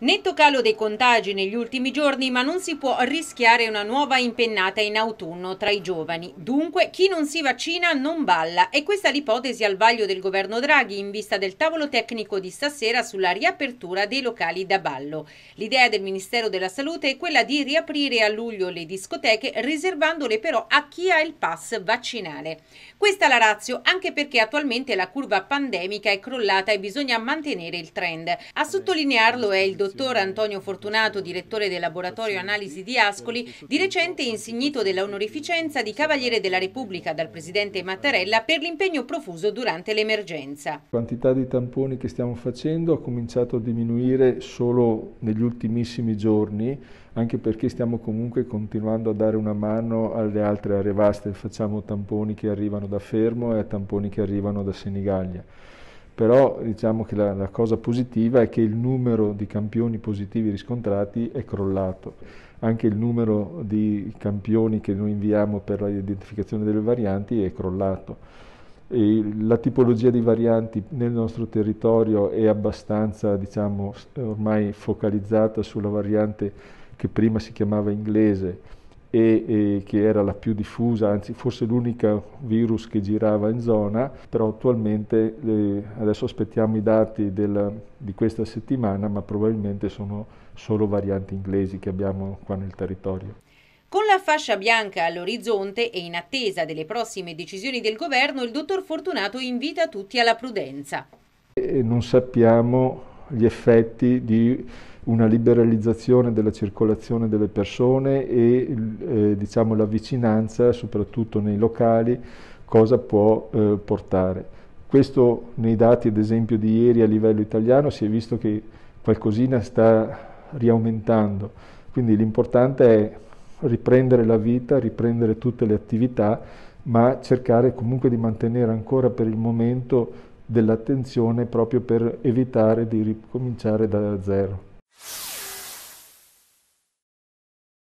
Netto calo dei contagi negli ultimi giorni, ma non si può rischiare una nuova impennata in autunno tra i giovani. Dunque, chi non si vaccina non balla. E questa l'ipotesi al vaglio del governo Draghi in vista del tavolo tecnico di stasera sulla riapertura dei locali da ballo. L'idea del Ministero della Salute è quella di riaprire a luglio le discoteche, riservandole però a chi ha il pass vaccinale. Questa la razio, anche perché attualmente la curva pandemica è crollata e bisogna mantenere il trend. A sottolinearlo è il dottor dottor Antonio Fortunato, direttore del laboratorio analisi di Ascoli, di recente insignito della onorificenza di Cavaliere della Repubblica dal presidente Mattarella per l'impegno profuso durante l'emergenza. La quantità di tamponi che stiamo facendo ha cominciato a diminuire solo negli ultimissimi giorni, anche perché stiamo comunque continuando a dare una mano alle altre aree vaste, facciamo tamponi che arrivano da Fermo e tamponi che arrivano da Senigallia però diciamo che la, la, cosa positiva è che il numero di campioni positivi riscontrati è crollato, anche il numero di campioni che noi inviamo per l'identificazione delle varianti è crollato. E la tipologia di varianti nel nostro territorio è abbastanza diciamo, ormai focalizzata sulla variante che prima si chiamava inglese, e, e, che era la più diffusa, anzi forse l'unica virus che girava in zona, però attualmente le, adesso aspettiamo i dati del, di questa settimana, ma probabilmente sono solo varianti inglesi che abbiamo qua nel territorio. Con la fascia bianca all'orizzonte e in attesa delle prossime decisioni del governo, il dottor Fortunato invita tutti alla prudenza. E non sappiamo gli effetti di una liberalizzazione della circolazione delle persone e eh, diciamo, la vicinanza, soprattutto nei locali, cosa può eh, portare. Questo nei dati ad esempio di ieri a livello italiano si è visto che qualcosina sta riaumentando, quindi l'importante è riprendere la vita, riprendere tutte le attività, ma cercare comunque di mantenere ancora per il momento dell'attenzione proprio per evitare di ricominciare da zero.